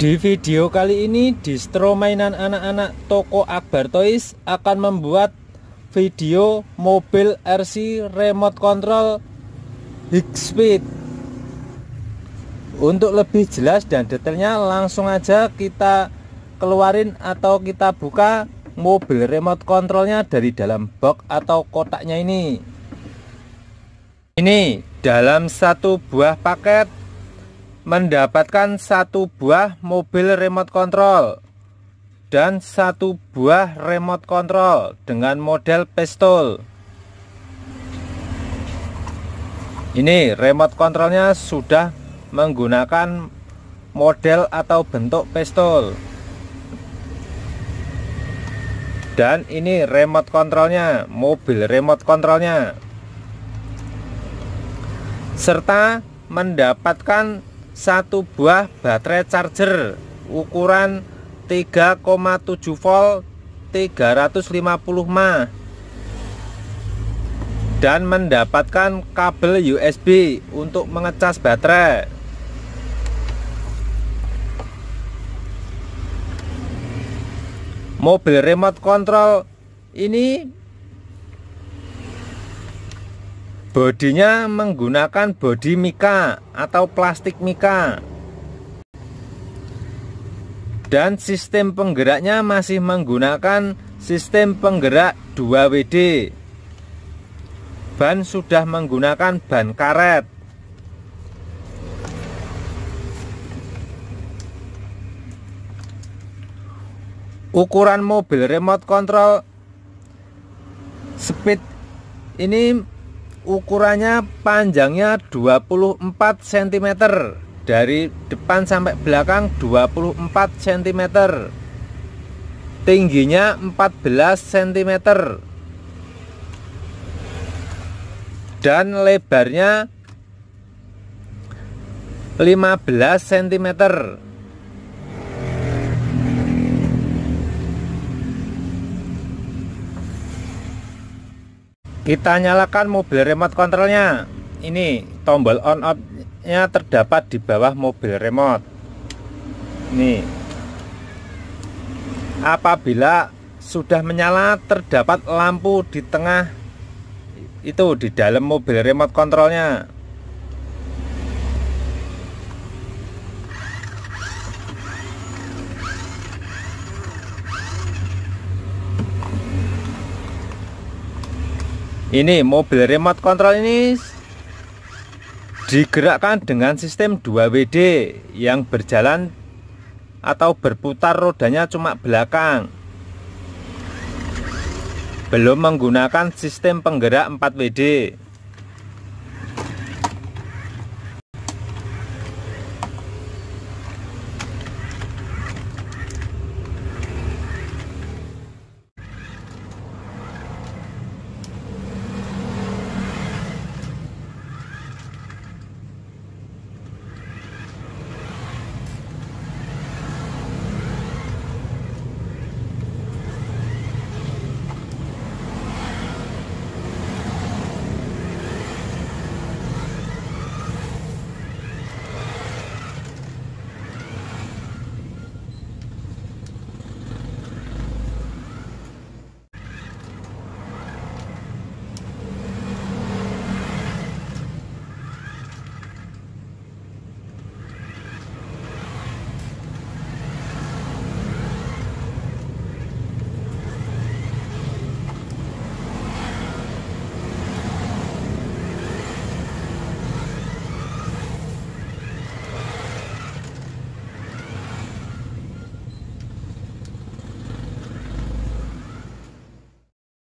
Di video kali ini, distro mainan anak-anak toko Akbar Toys akan membuat video mobil RC remote control speed. Untuk lebih jelas dan detailnya, langsung aja kita keluarin atau kita buka mobil remote controlnya dari dalam box atau kotaknya ini. Ini dalam satu buah paket mendapatkan satu buah mobil remote control dan satu buah remote control dengan model pistol ini remote controlnya sudah menggunakan model atau bentuk pistol dan ini remote controlnya mobil remote controlnya serta mendapatkan satu buah baterai charger ukuran 3,7 volt 350 mAh dan mendapatkan kabel USB untuk mengecas baterai mobil remote control ini Bodinya menggunakan bodi mika atau plastik mika. Dan sistem penggeraknya masih menggunakan sistem penggerak 2WD. Ban sudah menggunakan ban karet. Ukuran mobil remote control speed ini ukurannya panjangnya 24 cm dari depan sampai belakang 24 cm tingginya 14 cm dan lebarnya 15 cm kita nyalakan mobil remote kontrolnya. ini tombol on off nya terdapat di bawah mobil remote nih apabila sudah menyala terdapat lampu di tengah itu di dalam mobil remote kontrolnya. ini mobil remote control ini digerakkan dengan sistem 2WD yang berjalan atau berputar rodanya cuma belakang belum menggunakan sistem penggerak 4WD